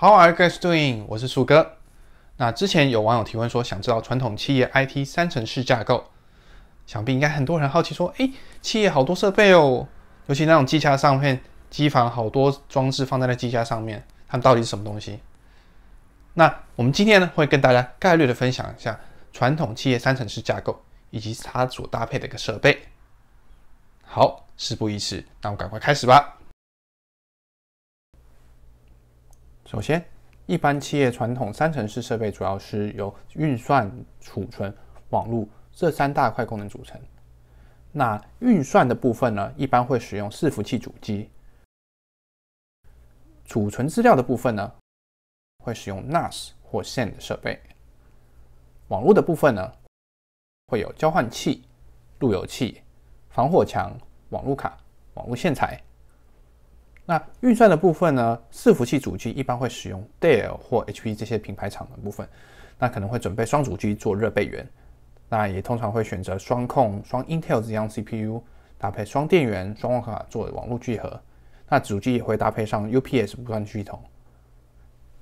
How a r e you guys doing？我是树哥。那之前有网友提问说，想知道传统企业 IT 三层式架构，想必应该很多人好奇说，哎，企业好多设备哦，尤其那种机架上面，机房好多装置放在那机架上面，它们到底是什么东西？那我们今天呢，会跟大家概略的分享一下传统企业三层式架构以及它所搭配的一个设备。好，事不宜迟，那我们赶快开始吧。首先，一般企业传统三层式设备主要是由运算、储存、网络这三大块功能组成。那运算的部分呢，一般会使用伺服器主机；储存资料的部分呢，会使用 NAS 或 SAN 的设备；网络的部分呢，会有交换器、路由器、防火墙、网络卡、网络线材。那运算的部分呢？伺服器主机一般会使用 Dell 或 HP 这些品牌厂的部分，那可能会准备双主机做热备源，那也通常会选择双控、双 Intel 这样 CPU 搭配双电源、双网卡做网络聚合。那主机也会搭配上 UPS 不斷系统。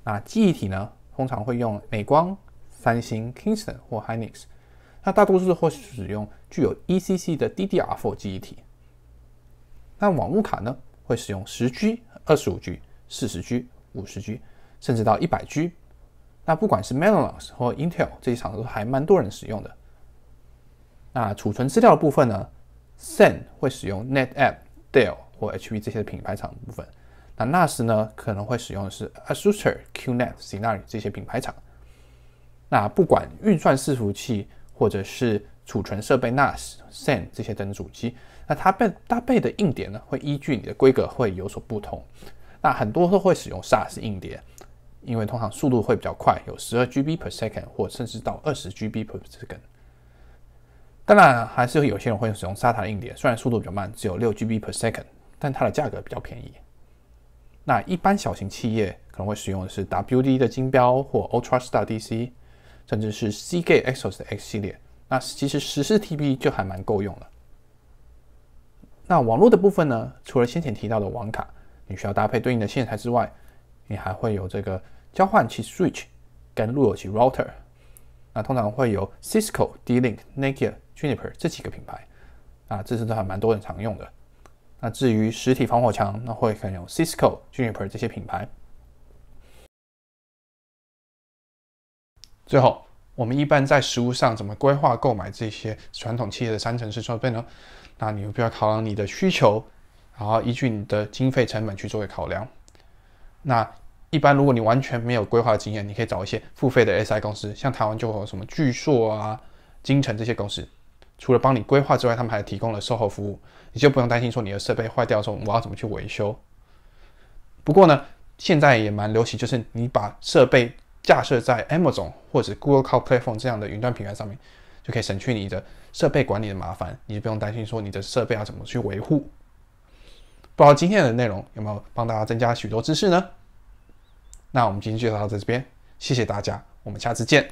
那记忆体呢？通常会用美光、三星、Kingston 或 Hynix，那大多数会使用具有 ECC 的 DDR4 记忆体。那网络卡呢？会使用十 G、二十五 G、四十 G、五十 G，甚至到一百 G。那不管是 Marinolos 或 Intel 这些厂都还蛮多人使用的。那储存资料的部分呢 s e n 会使用 NetApp、Dell 或 HP 这些品牌厂的部分。那 NAS 呢可能会使用的是 a s u s t e r QNAP、s y n a r y 这些品牌厂。那不管运算伺服器或者是储存设备，NAS、SAN 这些等主机，那它被搭配的硬碟呢，会依据你的规格会有所不同。那很多都会使用 s a s 硬碟，因为通常速度会比较快，有十二 GB per second，或甚至到二十 GB per second。当然，还是有些人会使用 SATA 硬碟，虽然速度比较慢，只有六 GB per second，但它的价格比较便宜。那一般小型企业可能会使用的是 WD 的金标或 Ultra Star DC，甚至是 c k Exos 的 X 系列。那其实十四 TB 就还蛮够用了。那网络的部分呢，除了先前提到的网卡，你需要搭配对应的线材之外，你还会有这个交换器 （switch） 跟路由器 （router）。那通常会有 Cisco、D-Link、Nokia、Juniper 这几个品牌，啊，这些都还蛮多人常用的。那至于实体防火墙，那会可能有 Cisco、Juniper 这些品牌。最后。我们一般在实物上怎么规划购买这些传统企业的三层式设备呢？那你要考量你的需求，然后依据你的经费成本去做个考量。那一般如果你完全没有规划经验，你可以找一些付费的 SI 公司，像台湾就有什么巨硕啊、金城这些公司。除了帮你规划之外，他们还提供了售后服务，你就不用担心说你的设备坏掉的时候，我要怎么去维修。不过呢，现在也蛮流行，就是你把设备。架设在 Amazon 或者 Google Cloud Platform 这样的云端平台上面，就可以省去你的设备管理的麻烦，你就不用担心说你的设备要怎么去维护。不知道今天的内容有没有帮大家增加许多知识呢？那我们今天介绍到这边，谢谢大家，我们下次见。